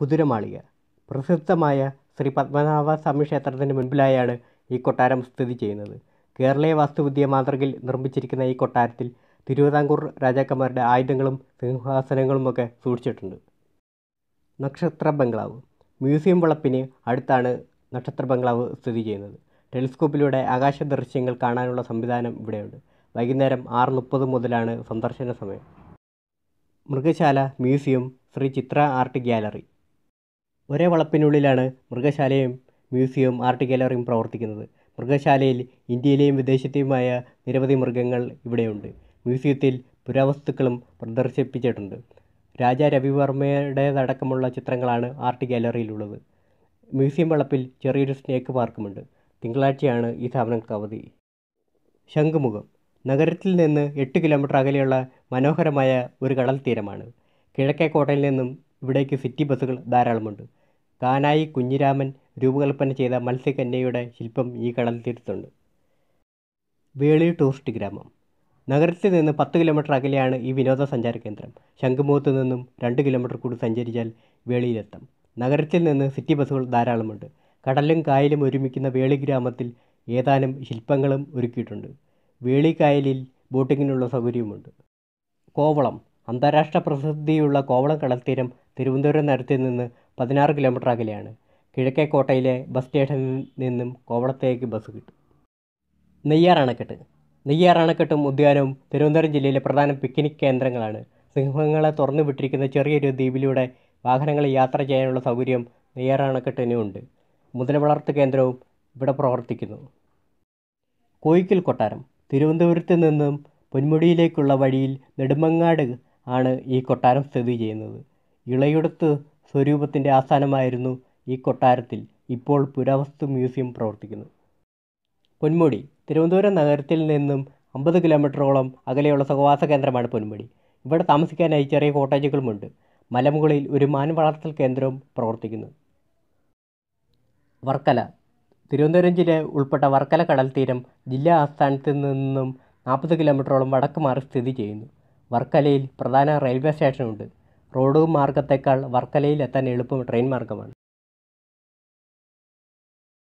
കുതിരമാളിക പ്രസിദ്ധമായ ശ്രീ പത്മനാഭ സ്വാമി ക്ഷേത്രത്തിന് മുൻപിലായാണ് ഈ കൊട്ടാരം സ്ഥിതി ചെയ്യുന്നത് കേരളീയ വാസ്തുവിദ്യ മാതൃകയിൽ നിർമ്മിച്ചിരിക്കുന്ന ഈ കൊട്ടാരത്തിൽ തിരുവിതാംകൂർ രാജാക്കന്മാരുടെ ആയുധങ്ങളും സിംഹാസനങ്ങളുമൊക്കെ സൂക്ഷിച്ചിട്ടുണ്ട് നക്ഷത്ര ബംഗ്ലാവ് മ്യൂസിയം വളപ്പിന് അടുത്താണ് നക്ഷത്ര ബംഗ്ലാവ് സ്ഥിതി ചെയ്യുന്നത് ടെലിസ്കോപ്പിലൂടെ ആകാശ ദൃശ്യങ്ങൾ കാണാനുള്ള സംവിധാനം ഇവിടെയുണ്ട് വൈകുന്നേരം ആറ് മുപ്പത് മുതലാണ് സന്ദർശന സമയം മൃഗശാല museum Shri Chitra art gallery ഒരേ വളപ്പിനുള്ളിലാണ് മൃഗശാലയും മ്യൂസിയവും ആർട്ട് ഗാലറിയും പ്രവർത്തിക്കുന്നത് മൃഗശാലയിൽ ഇന്ത്യയിലെയും വിദേശത്തെയുമായ നിരവധി മൃഗങ്ങൾ ഇവിടെയുണ്ട് മ്യൂസിയത്തിൽ പുരാവസ്തുക്കളും പ്രദർശിപ്പിച്ചിട്ടുണ്ട് രാജ രവിവർമ്മയുടേതടക്കമുള്ള ചിത്രങ്ങളാണ് ആർട്ട് ഗാലറിയിലുള്ളത് മ്യൂസിയം വളപ്പിൽ ചെറിയൊരു സ്നേക്ക് പാർക്കുമുണ്ട് തിങ്കളാഴ്ചയാണ് ഈ സ്ഥാപനങ്ങൾക്ക് അവധി ശംഖുമുഖം നഗരത്തിൽ നിന്ന് എട്ട് കിലോമീറ്റർ അകലെയുള്ള മനോഹരമായ ഒരു കടൽ തീരമാണ് കിഴക്കേ കോട്ടയിൽ നിന്നും ഇവിടേക്ക് സിറ്റി ബസ്സുകൾ ധാരാളമുണ്ട് കാനായി കുഞ്ഞിരാമൻ രൂപകൽപ്പന ചെയ്ത മത്സ്യകന്യയുടെ ശില്പം ഈ കടൽ തീരത്തുണ്ട് വേളി ടൂറിസ്റ്റ് ഗ്രാമം നഗരത്തിൽ നിന്ന് പത്ത് കിലോമീറ്റർ അകലെയാണ് ഈ വിനോദസഞ്ചാര കേന്ദ്രം ശംഖുമുഖത്ത് നിന്നും രണ്ട് കിലോമീറ്റർ കൂടി സഞ്ചരിച്ചാൽ വേളിയിലെത്താം നഗരത്തിൽ നിന്ന് സിറ്റി ബസ്സുകൾ ധാരാളമുണ്ട് കടലും കായലും ഒരുമിക്കുന്ന വേളി ഗ്രാമത്തിൽ ഏതാനും ശില്പങ്ങളും ഒരുക്കിയിട്ടുണ്ട് വേളി കായലിൽ ബോട്ടിങ്ങിനുള്ള സൗകര്യവുമുണ്ട് കോവളം അന്താരാഷ്ട്ര പ്രസിദ്ധിയുള്ള കോവളം കടൽത്തീരം തിരുവനന്തപുരം നഗരത്തിൽ നിന്ന് പതിനാറ് കിലോമീറ്റർ അകലെയാണ് കിഴക്കേ കോട്ടയിലെ ബസ് സ്റ്റേഷനിൽ നിന്നും കോവളത്തേക്ക് ബസ് കിട്ടും നെയ്യാർ അണക്കെട്ട് നെയ്യാർ അണക്കെട്ടും ഉദ്യാനവും തിരുവനന്തപുരം ജില്ലയിലെ പ്രധാന പിക്നിക് കേന്ദ്രങ്ങളാണ് സിംഹങ്ങളെ തുറന്നു വിട്ടിരിക്കുന്ന ചെറിയൊരു ദ്വീപിലൂടെ വാഹനങ്ങൾ യാത്ര ചെയ്യാനുള്ള സൗകര്യം നെയ്യാർ അണക്കെട്ടിനുമുണ്ട് മുതല വളർത്തു കേന്ദ്രവും ഇവിടെ പ്രവർത്തിക്കുന്നു കോയിക്കൽ കൊട്ടാരം തിരുവനന്തപുരത്ത് നിന്നും പൊന്മുടിയിലേക്കുള്ള വഴിയിൽ നെടുമങ്ങാട് ആണ് ഈ കൊട്ടാരം സ്ഥിതി ചെയ്യുന്നത് ഇളയിടത്ത് സ്വരൂപത്തിൻ്റെ ആസ്ഥാനമായിരുന്നു ഈ കൊട്ടാരത്തിൽ ഇപ്പോൾ പുരാവസ്തു മ്യൂസിയം പ്രവർത്തിക്കുന്നു പൊന്മുടി തിരുവനന്തപുരം നഗരത്തിൽ നിന്നും അമ്പത് കിലോമീറ്ററോളം അകലെയുള്ള സഹവാസ കേന്ദ്രമാണ് പൊന്മുടി ഇവിടെ താമസിക്കാനായി ചെറിയ കോട്ടേജുകളുമുണ്ട് മലമുകളിൽ ഒരു മാൻ വളർത്തൽ കേന്ദ്രവും പ്രവർത്തിക്കുന്നു വർക്കല തിരുവനന്തപുരം ജില്ലയിൽ ഉൾപ്പെട്ട വർക്കല കടൽ തീരം ജില്ലാ ആസ്ഥാനത്ത് നിന്നും നാൽപ്പത് കിലോമീറ്ററോളം വടക്ക് മാറി സ്ഥിതി ചെയ്യുന്നു വർക്കലയിൽ പ്രധാന റെയിൽവേ സ്റ്റേഷനുണ്ട് റോഡ് മാർഗത്തേക്കാൾ വർക്കലയിൽ എത്താൻ എളുപ്പം ട്രെയിൻ മാർഗ്ഗമാണ്